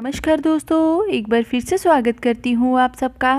नमस्कार दोस्तों एक बार फिर से स्वागत करती हूँ आप सबका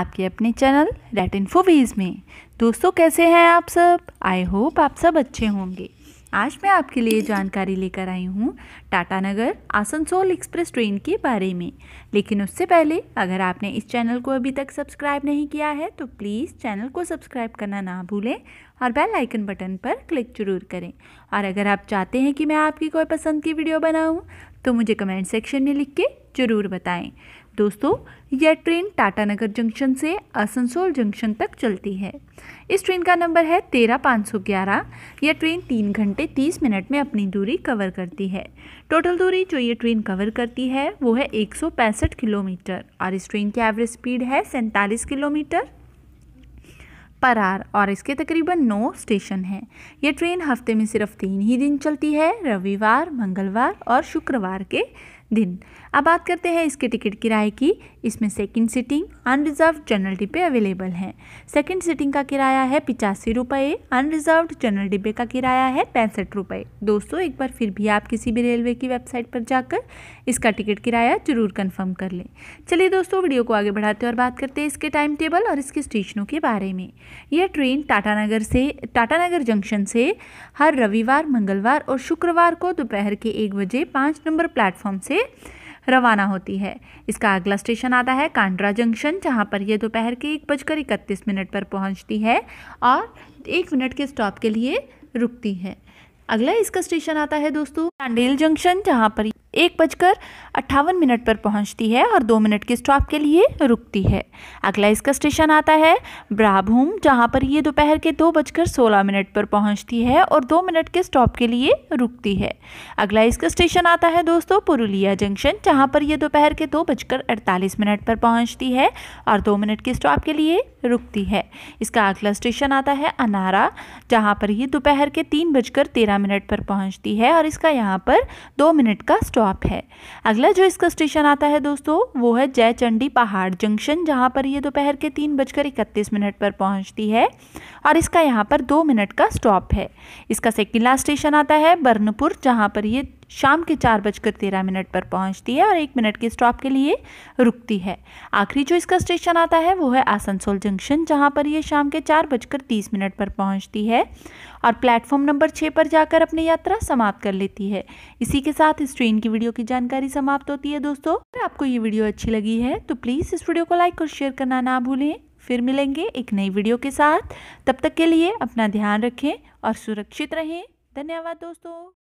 आपके अपने चैनल रेट इन्फोवीज़ में दोस्तों कैसे हैं आप सब आई होप आप सब अच्छे होंगे आज मैं आपके लिए जानकारी लेकर आई हूँ टाटानगर आसनसोल एक्सप्रेस ट्रेन के बारे में लेकिन उससे पहले अगर आपने इस चैनल को अभी तक सब्सक्राइब नहीं किया है तो प्लीज़ चैनल को सब्सक्राइब करना ना भूलें और बेल आइकन बटन पर क्लिक जरूर करें और अगर आप चाहते हैं कि मैं आपकी कोई पसंद की वीडियो बनाऊँ तो मुझे कमेंट सेक्शन में लिख के ज़रूर बताएँ दोस्तों यह ट्रेन टाटानगर जंक्शन से आसनसोल जंक्शन तक चलती है इस ट्रेन का नंबर है तेरह पाँच सौ ग्यारह यह ट्रेन तीन घंटे तीस मिनट में अपनी दूरी कवर करती है टोटल दूरी जो ये ट्रेन कवर करती है वो है एक सौ पैंसठ किलोमीटर और इस ट्रेन की एवरेज स्पीड है सैंतालीस किलोमीटर पर आर और इसके तकरीबन नौ स्टेशन हैं यह ट्रेन हफ्ते में सिर्फ तीन ही दिन चलती है रविवार मंगलवार और शुक्रवार के दिन अब बात करते हैं इसके टिकट किराए की इसमें सेकंड सीटिंग अनरिजर्व जनरल डिब्बे अवेलेबल हैं सेकंड सीटिंग का किराया है पिचासी रुपये अनरिजर्व जनरल डिब्बे का किराया है पैंसठ रुपये दोस्तों एक बार फिर भी आप किसी भी रेलवे की वेबसाइट पर जाकर इसका टिकट किराया जरूर कन्फर्म कर लें चलिए दोस्तों वीडियो को आगे बढ़ाते और बात करते हैं इसके टाइम टेबल और इसके स्टेशनों के बारे में यह ट्रेन टाटानगर से टाटानगर जंक्शन से हर रविवार मंगलवार और शुक्रवार को दोपहर के एक बजे पाँच नंबर प्लेटफॉर्म से रवाना होती है इसका अगला स्टेशन आता है कांड्रा जंक्शन जहाँ पर यह दोपहर के एक बजकर इकतीस मिनट पर पहुँचती है और एक मिनट के स्टॉप के लिए रुकती है अगला इसका स्टेशन आता है दोस्तों कांडेल जंक्शन जहाँ पर एक बजकर अट्ठावन मिनट पर पहुंचती है और दो मिनट के स्टॉप के लिए रुकती है अगला इसका स्टेशन आता है ब्राभूम जहां पर ये दोपहर के दो बजकर सोलह मिनट पर पहुंचती है और दो मिनट के स्टॉप के लिए रुकती है अगला इसका स्टेशन आता है दोस्तों पुरुलिया जंक्शन जहाँ पर यह दोपहर के दो बजकर अड़तालीस मिनट पर पहुँचती है और दो मिनट के स्टॉप के लिए रुकती है इसका अगला स्टेशन आता है अनारा जहाँ पर यह दोपहर के तीन बजकर तेरह मिनट पर पहुँचती है और इसका यहाँ पर दो मिनट का स्टॉप स्टॉप है अगला जो इसका स्टेशन आता है दोस्तों वो है जयचंडी पहाड़ जंक्शन जहाँ पर ये दोपहर के तीन बजकर इकतीस मिनट पर पहुँचती है और इसका यहाँ पर दो मिनट का स्टॉप है इसका सेकेंड लास्ट स्टेशन आता है बर्नपुर जहाँ पर ये शाम के चार बजकर तेरह मिनट पर पहुंचती है और एक मिनट के स्टॉप के लिए रुकती है आखिरी जो इसका स्टेशन आता है वो है आसनसोल जंक्शन जहां पर यह शाम के चार बजकर तीस मिनट पर पहुंचती है और प्लेटफॉर्म नंबर छः पर जाकर अपनी यात्रा समाप्त कर लेती है इसी के साथ इस ट्रेन की वीडियो की जानकारी समाप्त होती है दोस्तों अगर आपको ये वीडियो अच्छी लगी है तो प्लीज़ इस वीडियो को लाइक और शेयर करना ना भूलें फिर मिलेंगे एक नई वीडियो के साथ तब तक के लिए अपना ध्यान रखें और सुरक्षित रहें धन्यवाद दोस्तों